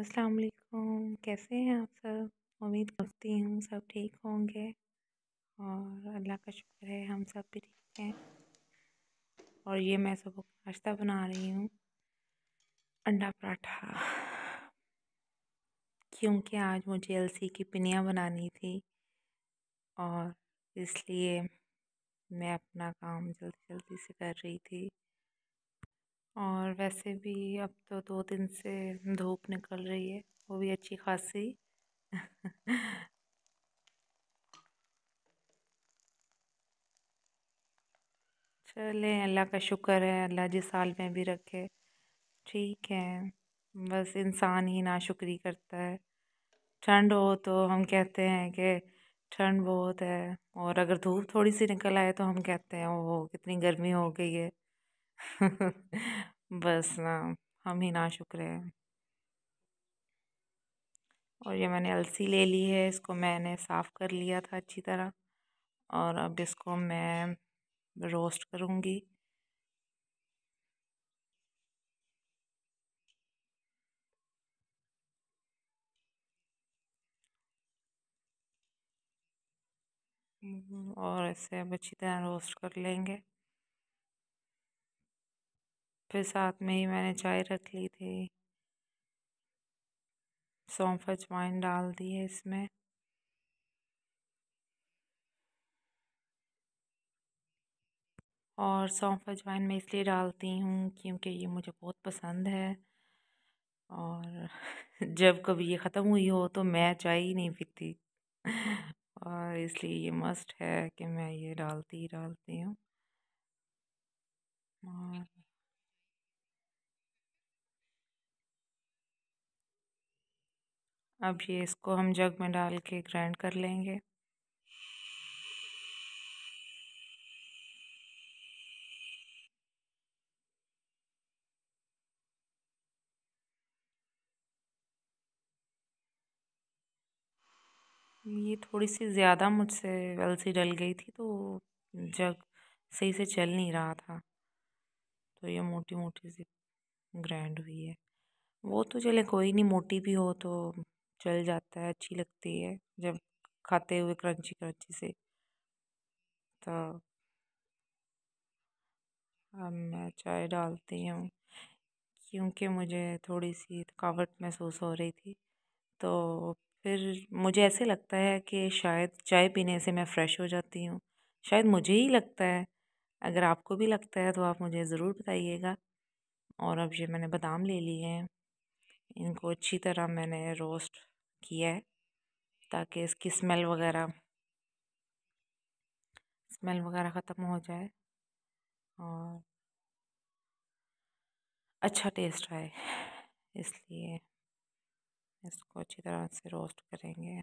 अस्सलाम वालेकुम कैसे हैं आप सब उम्मीद करती हूँ सब ठीक होंगे और अल्लाह का शुक्र है हम सब भी ठीक हैं और ये मैं सुबह नाश्ता बना रही हूँ अंडा पराठा क्योंकि आज मुझे अलसी की पिनियाँ बनानी थी और इसलिए मैं अपना काम जल्दी जल्दी से कर रही थी और वैसे भी अब तो दो दिन से धूप निकल रही है वो भी अच्छी खासी चलें अल्लाह का शुक्र है अल्लाह जिस हाल में भी रखे ठीक है बस इंसान ही ना शुक्री करता है ठंड हो तो हम कहते हैं कि ठंड बहुत है और अगर धूप थोड़ी सी निकल आए तो हम कहते हैं ओह कितनी गर्मी हो गई है बस ना हम ही ना शुक्र हैं और ये मैंने अलसी ले ली है इसको मैंने साफ़ कर लिया था अच्छी तरह और अब इसको मैं रोस्ट करूँगी और इसे अब अच्छी तरह रोस्ट कर लेंगे फिर साथ में ही मैंने चाय रख ली थी सौंफ अजवाइन डाल दी है इसमें और सौंफ अजवाइन मैं इसलिए डालती हूँ क्योंकि ये मुझे बहुत पसंद है और जब कभी ये ख़त्म हुई हो तो मैं चाय ही नहीं पीती और इसलिए ये मस्ट है कि मैं ये डालती ही डालती हूँ और अब ये इसको हम जग में डाल के ग्राइंड कर लेंगे ये थोड़ी सी ज़्यादा मुझसे अलसी डल गई थी तो जग सही से चल नहीं रहा था तो ये मोटी मोटी सी ग्राइंड हुई है वो तो चले कोई नहीं मोटी भी हो तो चल जाता है अच्छी लगती है जब खाते हुए क्रंची क्रंची से तो अब मैं चाय डालती हूँ क्योंकि मुझे थोड़ी सी थकावट महसूस हो रही थी तो फिर मुझे ऐसे लगता है कि शायद चाय पीने से मैं फ़्रेश हो जाती हूँ शायद मुझे ही लगता है अगर आपको भी लगता है तो आप मुझे ज़रूर बताइएगा और अब ये मैंने बादाम ले लिए हैं इनको अच्छी तरह मैंने रोस्ट किया है ताकि इसकी स्मेल वगैरह स्मेल वगैरह ख़त्म हो जाए और अच्छा टेस्ट आए इसलिए इसको अच्छी तरह से रोस्ट करेंगे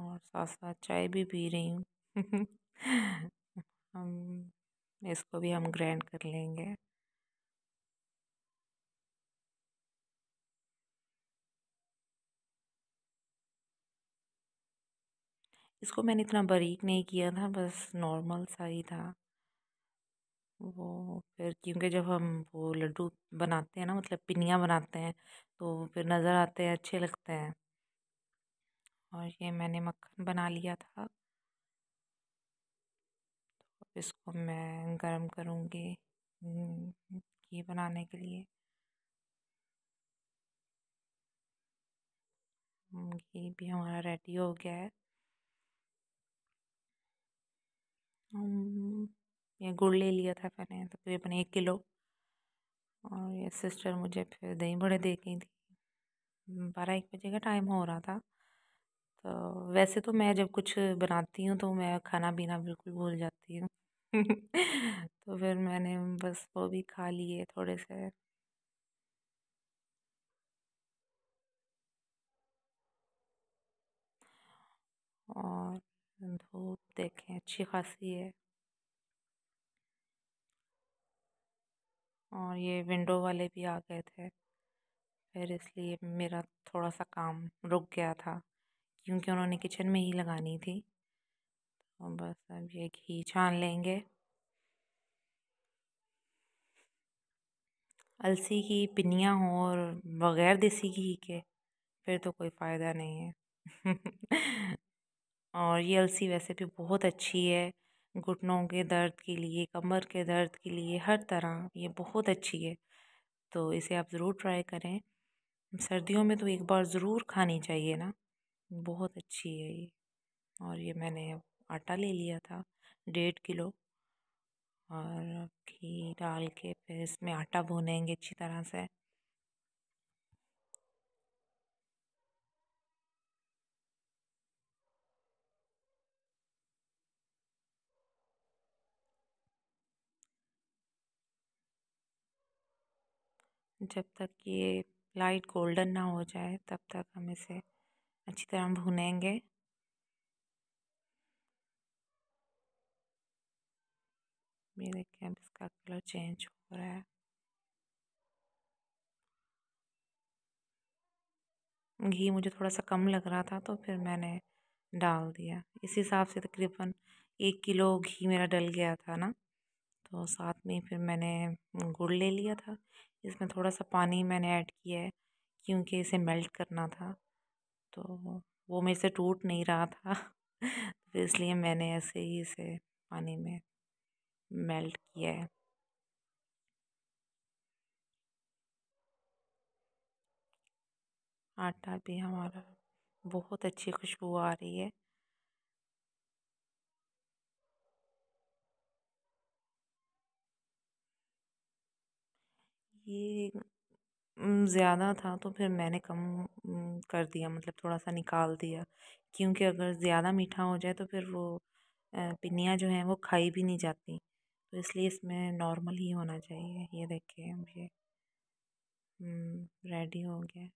और साथ साथ चाय भी पी रही हूँ हम इसको भी हम ग्रैंड कर लेंगे इसको मैंने इतना बारीक नहीं किया था बस नॉर्मल सा ही था वो फिर क्योंकि जब हम वो लड्डू बनाते हैं ना मतलब पिनियाँ बनाते हैं तो फिर नज़र आते हैं अच्छे लगते हैं और ये मैंने मक्खन बना लिया था तो इसको मैं गरम करूँगी हम्म, घी बनाने के लिए हम्म, घी भी हमारा रेडी हो गया है हम्म, ये गुड़ ले लिया था मैंने तकरीबन एक किलो और ये सिस्टर मुझे फिर दही बड़े दे गई थी हम्म, बारह एक बजे का टाइम हो रहा था तो वैसे तो मैं जब कुछ बनाती हूँ तो मैं खाना पीना बिल्कुल भूल जाती हूँ तो फिर मैंने बस वो भी खा लिए थोड़े से और धूप तो देखें अच्छी खासी है और ये विंडो वाले भी आ गए थे फिर इसलिए मेरा थोड़ा सा काम रुक गया था क्योंकि उन्होंने किचन में ही लगानी थी तो बस अब ये घी छान लेंगे अलसी की पिनियाँ हो और बग़ैर देसी घी के फिर तो कोई फ़ायदा नहीं है और ये अलसी वैसे भी बहुत अच्छी है घुटनों के दर्द के लिए कमर के दर्द के लिए हर तरह ये बहुत अच्छी है तो इसे आप ज़रूर ट्राई करें सर्दियों में तो एक बार ज़रूर खानी चाहिए ना बहुत अच्छी है ये और ये मैंने आटा ले लिया था डेढ़ किलो और घी डाल के फिर इसमें आटा भुनेंगे अच्छी तरह से जब तक ये लाइट गोल्डन ना हो जाए तब तक हम इसे अच्छी तरह भुनेंगे ये देखिए अब इसका कलर चेंज हो रहा है घी मुझे थोड़ा सा कम लग रहा था तो फिर मैंने डाल दिया इस हिसाब से तकरीबन एक किलो घी मेरा डल गया था ना तो साथ में फिर मैंने गुड़ ले लिया था इसमें थोड़ा सा पानी मैंने ऐड किया है क्योंकि इसे मेल्ट करना था तो वो मेरे से टूट नहीं रहा था तो इसलिए मैंने ऐसे ही इसे पानी में मेल्ट किया है आटा भी हमारा बहुत अच्छी खुशबू आ रही है ये ज़्यादा था तो फिर मैंने कम कर दिया मतलब थोड़ा सा निकाल दिया क्योंकि अगर ज़्यादा मीठा हो जाए तो फिर वो पिनियाँ जो हैं वो खाई भी नहीं जाती तो इसलिए इसमें नॉर्मल ही होना चाहिए ये देखिए मुझे रेडी हो गया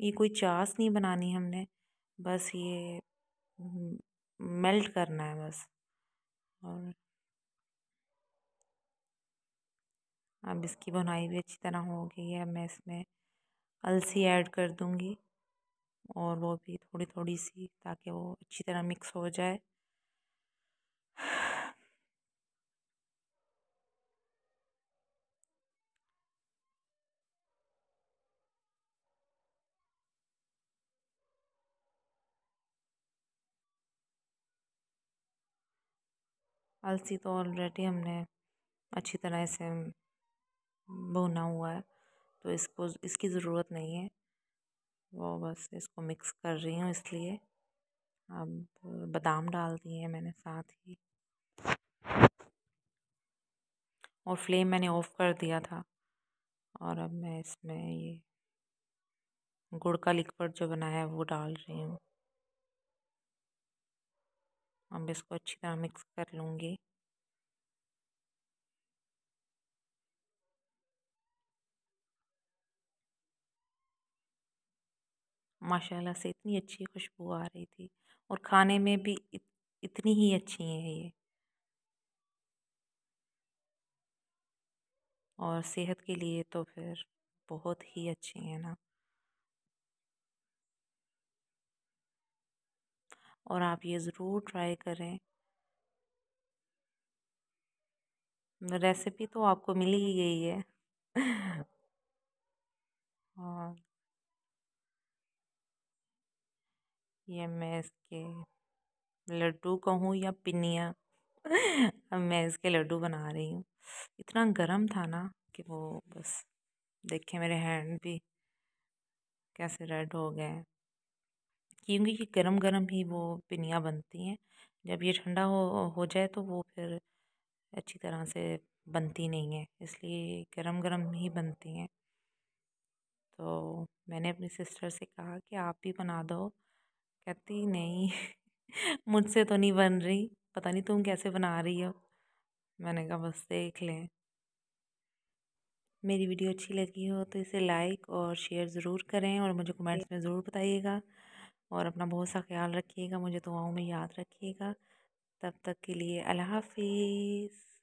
ये कोई चास नहीं बनानी हमने बस ये मेल्ट करना है बस और अब इसकी बुनाई भी अच्छी तरह हो गई है मैं इसमें अलसी ऐड कर दूँगी और वो भी थोड़ी थोड़ी सी ताकि वो अच्छी तरह मिक्स हो जाए अलसी तो ऑलरेडी हमने अच्छी तरह से भुना हुआ है तो इसको इसकी ज़रूरत नहीं है वो बस इसको मिक्स कर रही हूँ इसलिए अब बादाम डाल दिए हैं मैंने साथ ही और फ्लेम मैंने ऑफ़ कर दिया था और अब मैं इसमें ये गुड़ का लिक्विड जो बनाया है वो डाल रही हूँ अब इसको अच्छी तरह मिक्स कर लूँगी माशाल्लाह से इतनी अच्छी खुशबू आ रही थी और खाने में भी इतनी ही अच्छी है ये और सेहत के लिए तो फिर बहुत ही अच्छी हैं ना और आप ये ज़रूर ट्राई करें रेसिपी तो आपको मिल ही गई है और हाँ। ये मैं इसके लड्डू कहूँ या पिनिया अब मैं इसके लड्डू बना रही हूँ इतना गर्म था ना कि वो बस देखे मेरे हैंड भी कैसे रेड हो गए क्योंकि ये गरम गरम ही वो पिनियाँ बनती हैं जब ये ठंडा हो हो जाए तो वो फिर अच्छी तरह से बनती नहीं है इसलिए गरम गरम ही बनती हैं तो मैंने अपनी सिस्टर से कहा कि आप भी बना दो कहती नहीं मुझसे तो नहीं बन रही पता नहीं तुम कैसे बना रही हो मैंने कहा बस देख लें मेरी वीडियो अच्छी लगी हो तो इसे लाइक और शेयर ज़रूर करें और मुझे कमेंट्स में ज़रूर बताइएगा और अपना बहुत सा ख्याल रखिएगा मुझे दुआओं में याद रखिएगा तब तक के लिए अल्लाह हाफिज़